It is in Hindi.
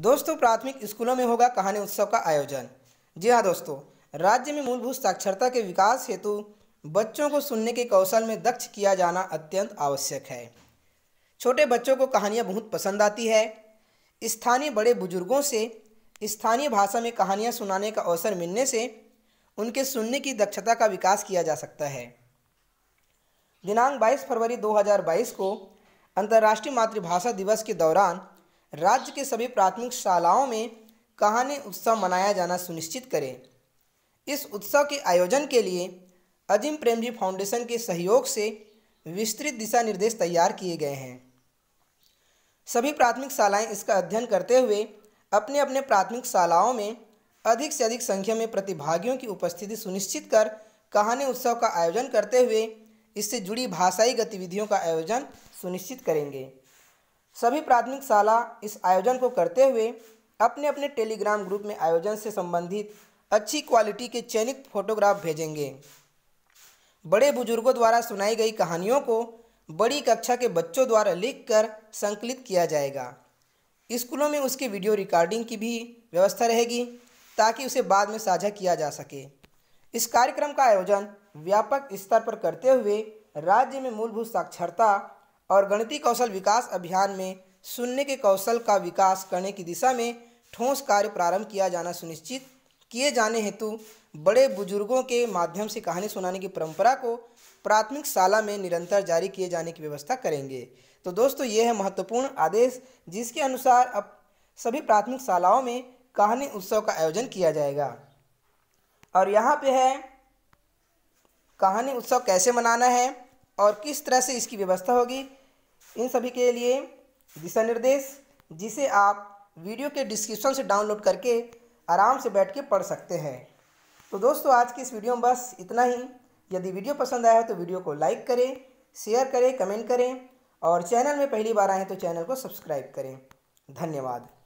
दोस्तों प्राथमिक स्कूलों में होगा कहानी उत्सव का आयोजन जी हाँ दोस्तों राज्य में मूलभूत साक्षरता के विकास हेतु बच्चों को सुनने के कौशल में दक्ष किया जाना अत्यंत आवश्यक है छोटे बच्चों को कहानियाँ बहुत पसंद आती है स्थानीय बड़े बुजुर्गों से स्थानीय भाषा में कहानियाँ सुनाने का अवसर मिलने से उनके सुनने की दक्षता का विकास किया जा सकता है दिनांक 22 फरवरी 2022 को अंतर्राष्ट्रीय मातृभाषा दिवस के दौरान राज्य के सभी प्राथमिक शालाओं में कहानी उत्सव मनाया जाना सुनिश्चित करें इस उत्सव के आयोजन के लिए अजीम प्रेमजी फाउंडेशन के सहयोग से विस्तृत दिशा निर्देश तैयार किए गए हैं सभी प्राथमिक शालाएं इसका अध्ययन करते हुए अपने अपने प्राथमिक शालाओं में अधिक से अधिक संख्या में प्रतिभागियों की उपस्थिति सुनिश्चित कर कहानी उत्सव का आयोजन करते हुए इससे जुड़ी भाषाई गतिविधियों का आयोजन सुनिश्चित करेंगे सभी प्राथमिक शाला इस आयोजन को करते हुए अपने अपने टेलीग्राम ग्रुप में आयोजन से संबंधित अच्छी क्वालिटी के चयनित फोटोग्राफ भेजेंगे बड़े बुजुर्गों द्वारा सुनाई गई कहानियों को बड़ी कक्षा के बच्चों द्वारा लिखकर संकलित किया जाएगा स्कूलों में उसकी वीडियो रिकॉर्डिंग की भी व्यवस्था रहेगी ताकि उसे बाद में साझा किया जा सके इस कार्यक्रम का आयोजन व्यापक स्तर पर करते हुए राज्य में मूलभूत साक्षरता और गणितीय कौशल विकास अभियान में सुनने के कौशल का विकास करने की दिशा में ठोस कार्य प्रारंभ किया जाना सुनिश्चित किए जाने हेतु बड़े बुजुर्गों के माध्यम से कहानी सुनाने की परंपरा को प्राथमिक शाला में निरंतर जारी किए जाने की व्यवस्था करेंगे तो दोस्तों ये है महत्वपूर्ण आदेश जिसके अनुसार अब सभी प्राथमिक शालाओं में कहानी उत्सव का आयोजन किया जाएगा और यहाँ पे है कहानी उत्सव कैसे मनाना है और किस तरह से इसकी व्यवस्था होगी इन सभी के लिए दिशा निर्देश जिसे आप वीडियो के डिस्क्रिप्शन से डाउनलोड करके आराम से बैठ के पढ़ सकते हैं तो दोस्तों आज की इस वीडियो में बस इतना ही यदि वीडियो पसंद आया तो वीडियो को लाइक करें शेयर करें कमेंट करें और चैनल में पहली बार आए तो चैनल को सब्सक्राइब करें धन्यवाद